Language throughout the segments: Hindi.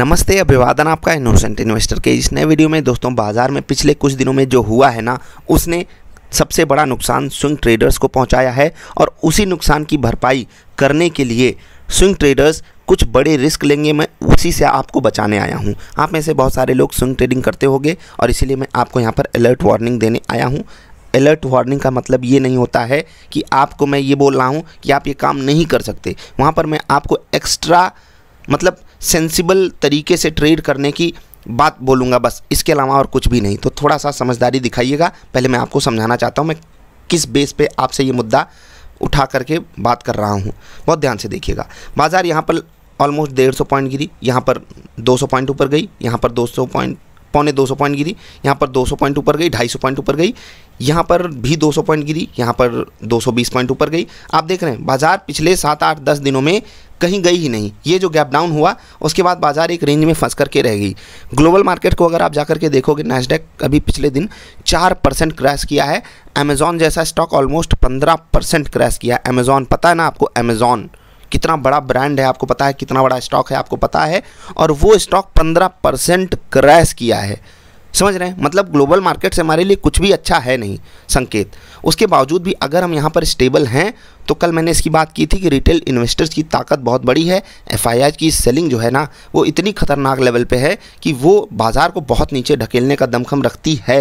नमस्ते अभिवादन आपका इनोसेंट इन्वेस्टर के इस नए वीडियो में दोस्तों बाजार में पिछले कुछ दिनों में जो हुआ है ना उसने सबसे बड़ा नुकसान स्विंग ट्रेडर्स को पहुंचाया है और उसी नुकसान की भरपाई करने के लिए स्विंग ट्रेडर्स कुछ बड़े रिस्क लेंगे मैं उसी से आपको बचाने आया हूं आप में से बहुत सारे लोग स्विंग ट्रेडिंग करते होंगे और इसीलिए मैं आपको यहाँ पर अलर्ट वार्निंग देने आया हूँ अलर्ट वार्निंग का मतलब ये नहीं होता है कि आपको मैं ये बोल रहा हूँ कि आप ये काम नहीं कर सकते वहाँ पर मैं आपको एक्स्ट्रा मतलब सेंसिबल तरीके से ट्रेड करने की बात बोलूँगा बस इसके अलावा और कुछ भी नहीं तो थोड़ा सा समझदारी दिखाइएगा पहले मैं आपको समझाना चाहता हूँ मैं किस बेस पे आपसे ये मुद्दा उठा करके बात कर रहा हूँ बहुत ध्यान से देखिएगा बाज़ार यहाँ पर ऑलमोस्ट डेढ़ सौ पॉइंट गिरी यहाँ पर दो सौ पॉइंट ऊपर गई यहाँ पर दो सौ पॉइंट पौने 200 पॉइंट गिरी यहाँ पर 200 पॉइंट ऊपर गई 250 पॉइंट ऊपर गई यहाँ पर भी 200 पॉइंट गिरी यहाँ पर 220 पॉइंट ऊपर गई आप देख रहे हैं बाजार पिछले सात आठ दस दिनों में कहीं गई ही नहीं ये जो गैप डाउन हुआ उसके बाद बाजार एक रेंज में फंस करके रह गई ग्लोबल मार्केट को अगर आप जाकर के देखोगे नैसडेक अभी पिछले दिन चार परसेंट क्रैश किया है अमेज़ॉन जैसा स्टॉक ऑलमोस्ट पंद्रह परसेंट क्रैश किया है अमेज़ॉन पता है ना आपको अमेज़ॉन कितना बड़ा ब्रांड है आपको पता है कितना बड़ा स्टॉक है आपको पता है और वो स्टॉक पंद्रह परसेंट क्रैश किया है समझ रहे हैं मतलब ग्लोबल मार्केट से हमारे लिए कुछ भी अच्छा है नहीं संकेत उसके बावजूद भी अगर हम यहाँ पर स्टेबल हैं तो कल मैंने इसकी बात की थी कि रिटेल इन्वेस्टर्स की ताकत बहुत बड़ी है एफ की सेलिंग जो है ना वो इतनी खतरनाक लेवल पे है कि वो बाज़ार को बहुत नीचे ढकेलने का दमखम रखती है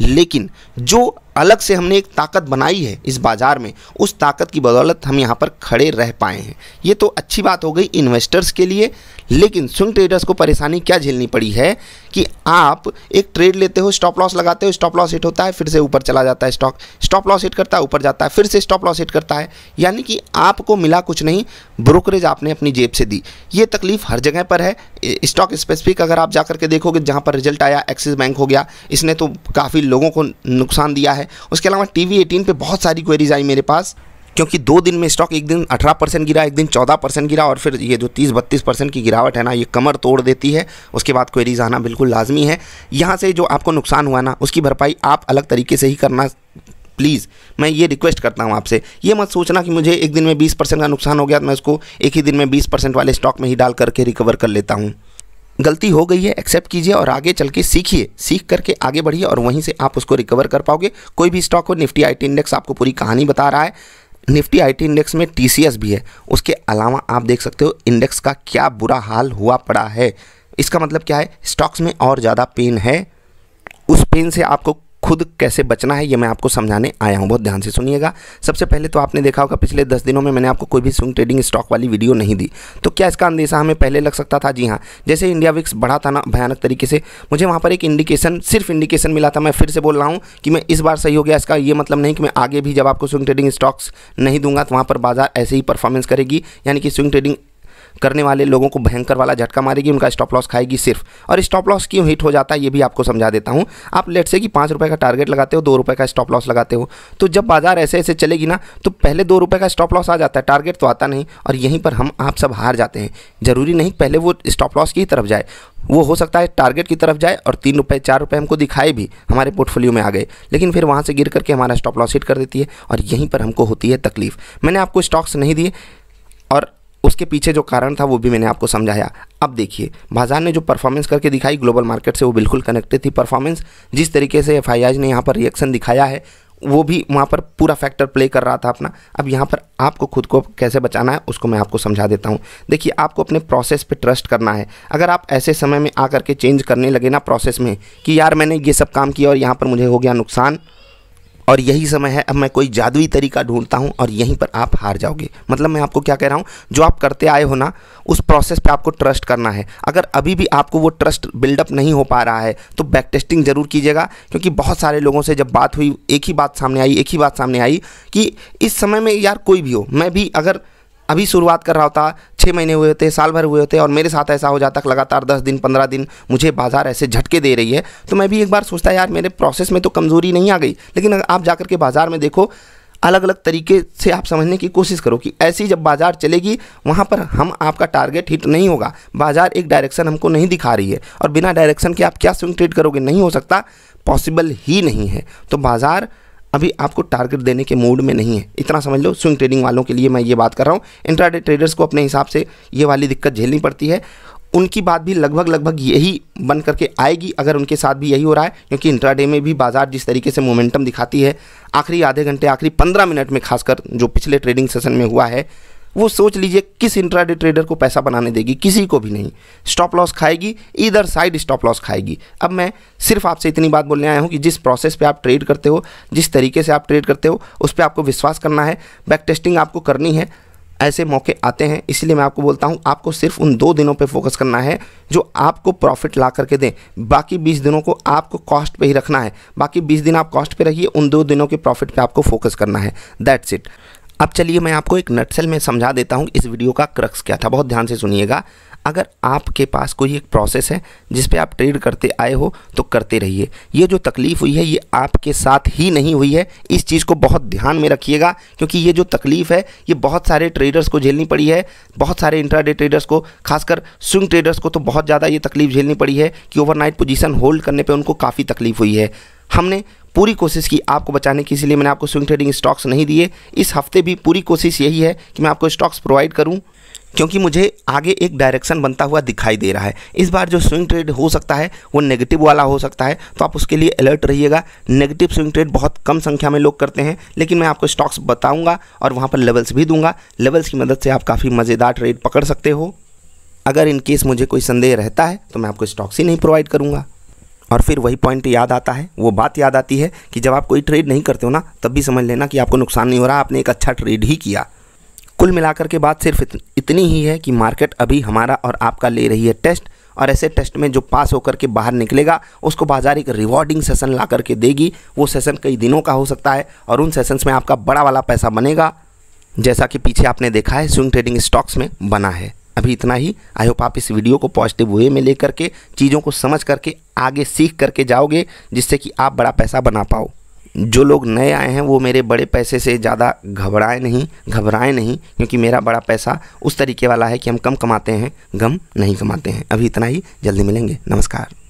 लेकिन जो अलग से हमने एक ताकत बनाई है इस बाज़ार में उस ताकत की बदौलत हम यहाँ पर खड़े रह पाए हैं ये तो अच्छी बात हो गई इन्वेस्टर्स के लिए लेकिन स्विंग ट्रेडर्स को परेशानी क्या झेलनी पड़ी है कि आप एक ट्रेड लेते हो स्टॉप लॉस लगाते हो स्टॉप लॉस हिट होता है फिर से ऊपर चला जाता है स्टॉक स्टॉप लॉस हिट करता है ऊपर जाता है फिर से स्टॉप लॉस हिट करता है यानी कि आपको मिला कुछ नहीं ब्रोकरेज आपने अपनी जेब से दी ये तकलीफ हर जगह पर है स्टॉक स्पेसिफिक अगर आप जा करके देखोगे जहाँ पर रिजल्ट आया एक्सिस बैंक हो गया इसने तो काफ़ी लोगों को नुकसान दिया है है उसके अलावा टी वी एटीन पर बहुत सारी क्वेरीज आई मेरे पास क्योंकि दो दिन में स्टॉक एक दिन 18 परसेंट गिरा एक दिन 14 परसेंट गिरा और फिर ये जो 30 बत्तीस परसेंट की गिरावट है ना ये कमर तोड़ देती है उसके बाद क्वेरीज आना बिल्कुल लाजमी है यहाँ से जो आपको नुकसान हुआ ना उसकी भरपाई आप अलग तरीके से ही करना प्लीज़ मैं ये रिक्वेस्ट करता हूँ आपसे ये मत सोचना कि मुझे एक दिन में बीस परसेंट का नुकसान हो गया तो मैं उसको एक ही दिन में बीस परसेंट वाले स्टॉक में ही डाल करके रिकवर कर लेता हूँ गलती हो गई है एक्सेप्ट कीजिए और आगे चल के सीखिए सीख करके आगे बढ़िए और वहीं से आप उसको रिकवर कर पाओगे कोई भी स्टॉक हो निफ्टी आईटी इंडेक्स आपको पूरी कहानी बता रहा है निफ्टी आईटी इंडेक्स में टीसीएस भी है उसके अलावा आप देख सकते हो इंडेक्स का क्या बुरा हाल हुआ पड़ा है इसका मतलब क्या है स्टॉक्स में और ज़्यादा पेन है उस पेन से आपको खुद कैसे बचना है ये मैं आपको समझाने आया हूँ बहुत ध्यान से सुनिएगा सबसे पहले तो आपने देखा होगा पिछले दस दिनों में मैंने आपको कोई भी स्विंग ट्रेडिंग स्टॉक वाली वीडियो नहीं दी तो क्या इसका अंदेशा हमें पहले लग सकता था जी हाँ जैसे इंडिया विक्स बढ़ा था ना भयानक तरीके से मुझे वहाँ पर एक इंडिकेशन सिर्फ इंडिकेशन मिला था मैं फिर से बोल रहा हूँ कि मैं इस बार सही हो गया इसका ये मतलब नहीं कि मैं आगे भी जब आपको स्विंग ट्रेडिंग स्टॉक्स नहीं दूंगा तो वहाँ पर बाजार ऐसे ही परफॉर्मेंस करेगी यानी कि स्विंग ट्रेडिंग करने वाले लोगों को भयंकर वाला झटका मारेगी उनका स्टॉप लॉस खाएगी सिर्फ और स्टॉप लॉस क्यों हिट हो जाता है ये भी आपको समझा देता हूँ आप लेट से कि पाँच रुपये का टारगेट लगाते हो दो रुपये का स्टॉप लॉस लगाते हो तो जब बाजार ऐसे ऐसे चलेगी ना तो पहले दो रुपये का स्टॉप लॉस आ जाता है टारगेट तो आता नहीं और यहीं पर हम आप सब हार जाते हैं ज़रूरी नहीं पहले वो स्टॉप लॉस की तरफ जाए वो हो सकता है टारगेट की तरफ जाए और तीन रुपये चार रुपये हमको दिखाए भी हमारे पोर्टफोलियो में आ गए लेकिन फिर वहाँ से गिर करके हमारा स्टॉप लॉस हिट कर देती है और यहीं पर हमको होती है तकलीफ मैंने आपको स्टॉक्स नहीं दिए और उसके पीछे जो कारण था वो भी मैंने आपको समझाया अब देखिए बाजार ने जो परफॉर्मेंस करके दिखाई ग्लोबल मार्केट से वो बिल्कुल कनेक्टेड थी परफॉर्मेंस जिस तरीके से एफ ने यहाँ पर रिएक्शन दिखाया है वो भी वहाँ पर पूरा फैक्टर प्ले कर रहा था अपना अब यहाँ पर आपको खुद को कैसे बचाना है उसको मैं आपको समझा देता हूँ देखिए आपको अपने प्रोसेस पे ट्रस्ट करना है अगर आप ऐसे समय में आकर के चेंज करने लगे ना प्रोसेस में कि यार मैंने ये सब काम किया और यहाँ पर मुझे हो गया नुकसान और यही समय है अब मैं कोई जादुई तरीका ढूंढता हूँ और यहीं पर आप हार जाओगे मतलब मैं आपको क्या कह रहा हूँ जो आप करते आए हो ना उस प्रोसेस पे आपको ट्रस्ट करना है अगर अभी भी आपको वो ट्रस्ट बिल्डअप नहीं हो पा रहा है तो बैक टेस्टिंग ज़रूर कीजिएगा क्योंकि बहुत सारे लोगों से जब बात हुई एक ही बात सामने आई एक ही बात सामने आई कि इस समय में यार कोई भी हो मैं भी अगर अभी शुरुआत कर रहा होता छः महीने हुए होते साल भर हुए होते और मेरे साथ ऐसा हो जाता लगातार दस दिन पंद्रह दिन मुझे बाजार ऐसे झटके दे रही है तो मैं भी एक बार सोचता यार मेरे प्रोसेस में तो कमज़ोरी नहीं आ गई लेकिन आप जा के बाज़ार में देखो अलग अलग तरीके से आप समझने की कोशिश करो कि ऐसी जब बाज़ार चलेगी वहाँ पर हम आपका टारगेट हिट नहीं होगा बाज़ार एक डायरेक्शन हमको नहीं दिखा रही है और बिना डायरेक्शन के आप क्या स्विंग ट्रेड करोगे नहीं हो सकता पॉसिबल ही नहीं है तो बाज़ार अभी आपको टारगेट देने के मूड में नहीं है इतना समझ लो स्विंग ट्रेडिंग वालों के लिए मैं ये बात कर रहा हूँ इंट्राडे ट्रेडर्स को अपने हिसाब से ये वाली दिक्कत झेलनी पड़ती है उनकी बात भी लगभग लगभग यही बन करके आएगी अगर उनके साथ भी यही हो रहा है क्योंकि इंट्राडे में भी बाजार जिस तरीके से मोमेंटम दिखाती है आखिरी आधे घंटे आखिरी पंद्रह मिनट में खासकर जो पिछले ट्रेडिंग सेशन में हुआ है वो सोच लीजिए किस इंट्राडे ट्रेडर को पैसा बनाने देगी किसी को भी नहीं स्टॉप लॉस खाएगी इधर साइड स्टॉप लॉस खाएगी अब मैं सिर्फ आपसे इतनी बात बोलने आया हूँ कि जिस प्रोसेस पे आप ट्रेड करते हो जिस तरीके से आप ट्रेड करते हो उस पर आपको विश्वास करना है बैक टेस्टिंग आपको करनी है ऐसे मौके आते हैं इसलिए मैं आपको बोलता हूँ आपको सिर्फ उन दो दिनों पर फोकस करना है जो आपको प्रॉफिट ला करके दें बाकी बीस दिनों को आपको कॉस्ट पर ही रखना है बाकी बीस दिन आप कॉस्ट पर रहिए उन दो दिनों के प्रॉफिट पर आपको फोकस करना है दैट्स इट अब चलिए मैं आपको एक नटसेल में समझा देता हूँ इस वीडियो का क्रक्स क्या था बहुत ध्यान से सुनिएगा अगर आपके पास कोई एक प्रोसेस है जिस पे आप ट्रेड करते आए हो तो करते रहिए ये जो तकलीफ़ हुई है ये आपके साथ ही नहीं हुई है इस चीज़ को बहुत ध्यान में रखिएगा क्योंकि ये जो तकलीफ़ है ये बहुत सारे ट्रेडर्स को झेलनी पड़ी है बहुत सारे इंट्राडे ट्रेडर्स को खासकर स्विंग ट्रेडर्स को तो बहुत ज़्यादा ये तकलीफ़ झेलनी पड़ी है कि ओवरनाइट पोजीशन होल्ड करने पर उनको काफ़ी तकलीफ़ हुई है हमने पूरी कोशिश की आपको बचाने की इसलिए मैंने आपको स्विंग ट्रेडिंग स्टॉक्स नहीं दिए इस हफ्ते भी पूरी कोशिश यही है कि मैं आपको स्टॉक्स प्रोवाइड करूँ क्योंकि मुझे आगे एक डायरेक्शन बनता हुआ दिखाई दे रहा है इस बार जो स्विंग ट्रेड हो सकता है वो नेगेटिव वाला हो सकता है तो आप उसके लिए अलर्ट रहिएगा नेगेटिव स्विंग ट्रेड बहुत कम संख्या में लोग करते हैं लेकिन मैं आपको स्टॉक्स बताऊंगा और वहाँ पर लेवल्स भी दूंगा लेवल्स की मदद से आप काफ़ी मज़ेदार ट्रेड पकड़ सकते हो अगर इनकेस मुझे कोई संदेह रहता है तो मैं आपको स्टॉक्स ही नहीं प्रोवाइड करूँगा और फिर वही पॉइंट याद आता है वो बात याद आती है कि जब आप कोई ट्रेड नहीं करते हो ना तब भी समझ लेना कि आपको नुकसान नहीं हो रहा आपने एक अच्छा ट्रेड ही किया कुल मिलाकर के बात सिर्फ इतनी ही है कि मार्केट अभी हमारा और आपका ले रही है टेस्ट और ऐसे टेस्ट में जो पास होकर के बाहर निकलेगा उसको बाजार एक रिवॉर्डिंग सेशन ला करके देगी वो सेशन कई दिनों का हो सकता है और उन सेशंस में आपका बड़ा वाला पैसा बनेगा जैसा कि पीछे आपने देखा है स्विंग ट्रेडिंग स्टॉक्स में बना है अभी इतना ही आई होप आप इस वीडियो को पॉजिटिव वे में लेकर के चीज़ों को समझ करके आगे सीख करके जाओगे जिससे कि आप बड़ा पैसा बना पाओ जो लोग नए आए हैं वो मेरे बड़े पैसे से ज़्यादा घबराए नहीं घबराए नहीं क्योंकि मेरा बड़ा पैसा उस तरीके वाला है कि हम कम कमाते हैं गम नहीं कमाते हैं अभी इतना ही जल्दी मिलेंगे नमस्कार